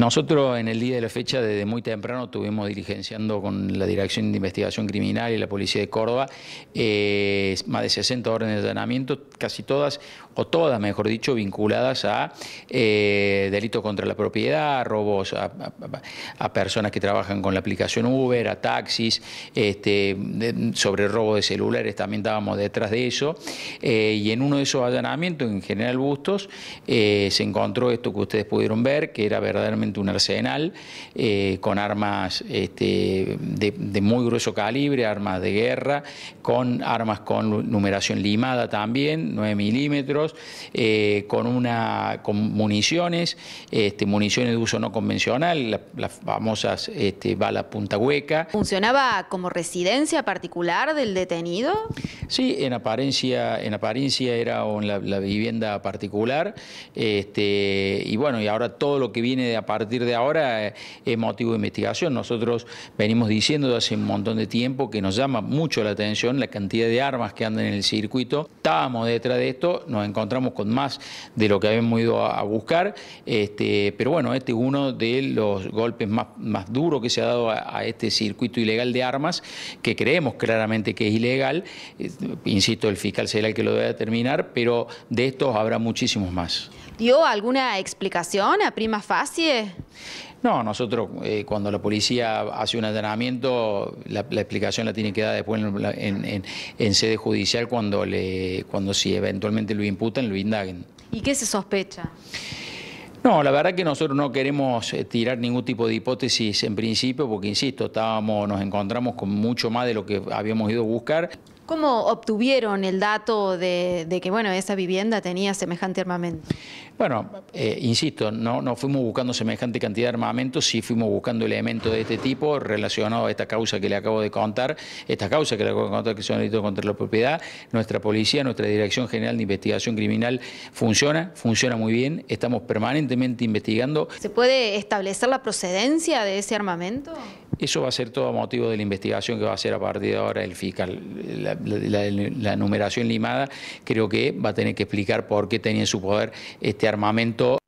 Nosotros en el día de la fecha, desde muy temprano, estuvimos diligenciando con la Dirección de Investigación Criminal y la Policía de Córdoba eh, más de 60 órdenes de allanamiento, casi todas, o todas, mejor dicho, vinculadas a eh, delitos contra la propiedad, robos a, personas que trabajan con la aplicación Uber, a taxis, este, sobre robo de celulares, también estábamos detrás de eso. Eh, y en uno de esos allanamientos, en General Bustos, se encontró esto que ustedes pudieron ver, que era verdaderamente un arsenal eh, con armas este, de, muy grueso calibre, armas de guerra, con armas con numeración limada también, 9 milímetros, eh, con, una, con municiones, este, municiones de uso no convencional, las famosas este, balas punta hueca. ¿Funcionaba como residencia particular del detenido? Sí, en apariencia, en apariencia era la, vivienda particular, y bueno, y ahora todo lo que viene de apariencia ...a partir de ahora eh, es motivo de investigación. Nosotros venimos diciendo hace un montón de tiempo que nos llama mucho la atención la cantidad de armas que andan en el circuito. Estábamos detrás de esto, nos encontramos con más de lo que habíamos ido a, buscar, este, pero bueno, este es uno de los golpes más, más duros que se ha dado a, este circuito ilegal de armas, que creemos claramente que es ilegal. Eh, insisto, el fiscal será el que lo debe determinar, pero de estos habrá muchísimos más. ¿Dio alguna explicación a prima facie no, nosotros eh, cuando la policía hace un allanamiento, la, explicación la tiene que dar después en, sede judicial cuando, le, cuando si eventualmente lo imputan, lo indaguen. ¿Y qué se sospecha? No, la verdad que nosotros no queremos eh, tirar ningún tipo de hipótesis en principio, porque insisto, estábamos, nos encontramos con mucho más de lo que habíamos ido a buscar. ¿Cómo obtuvieron el dato de, que bueno, esa vivienda tenía semejante armamento? Bueno, eh, insisto, no, no fuimos buscando semejante cantidad de armamento, sí fuimos buscando elementos de este tipo relacionados a esta causa que le acabo de contar, esta causa que le acabo de contar que son delitos contra la propiedad. Nuestra policía, nuestra Dirección General de Investigación Criminal funciona, funciona muy bien, estamos permanentemente investigando. ¿Se puede establecer la procedencia de ese armamento? Eso va a ser todo motivo de la investigación que va a hacer a partir de ahora el fiscal. La, la numeración limada creo que va a tener que explicar por qué tenía en su poder este armamento